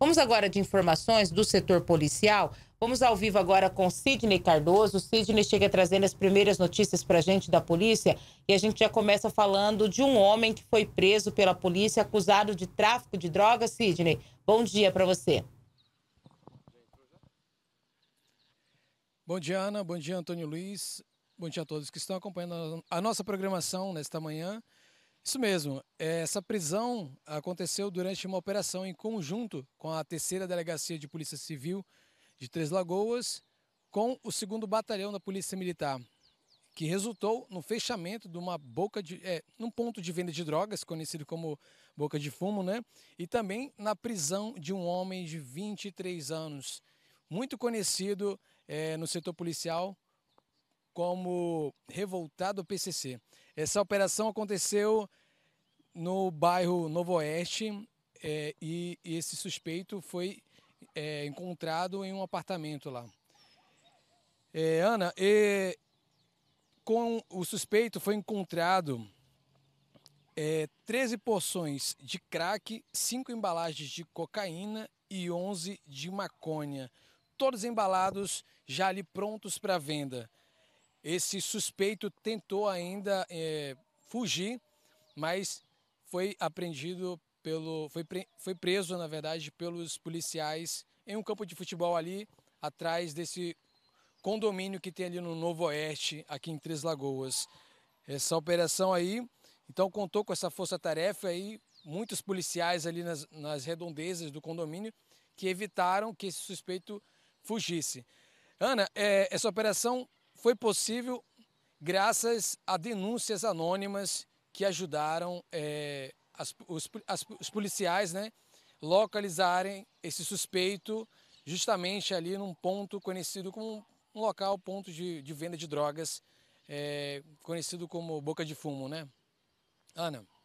Vamos agora de informações do setor policial. Vamos ao vivo agora com Sidney Cardoso. Sidney chega trazendo as primeiras notícias para a gente da polícia e a gente já começa falando de um homem que foi preso pela polícia acusado de tráfico de drogas. Sidney, bom dia para você. Bom dia, Ana. Bom dia, Antônio Luiz. Bom dia a todos que estão acompanhando a nossa programação nesta manhã. Isso mesmo. Essa prisão aconteceu durante uma operação em conjunto com a terceira delegacia de Polícia Civil de Três Lagoas, com o segundo batalhão da Polícia Militar, que resultou no fechamento de uma boca de, é, num ponto de venda de drogas conhecido como boca de fumo, né? E também na prisão de um homem de 23 anos, muito conhecido é, no setor policial como revoltado PCC. Essa operação aconteceu no bairro Novo Oeste é, e, e, esse suspeito foi é, encontrado em um apartamento lá. É, Ana, com o suspeito foi encontrado 13 é, porções de crack, 5 embalagens de cocaína e 11 de maconha, todos embalados já ali prontos para venda. Esse suspeito tentou ainda é, fugir, mas foi apreendido pelo. Foi, pre, foi preso, na verdade, pelos policiais em um campo de futebol ali, atrás desse condomínio que tem ali no Novo Oeste, aqui em Três Lagoas. Essa operação aí, então contou com essa força-tarefa aí, muitos policiais ali nas, nas redondezas do condomínio que evitaram que esse suspeito fugisse. Ana, é, essa operação foi possível graças a denúncias anônimas que ajudaram é, as, os, as, os, policiais né, localizarem esse suspeito justamente ali num ponto conhecido como um local, ponto de, de venda de drogas, é, conhecido como Boca de Fumo, né? Ana.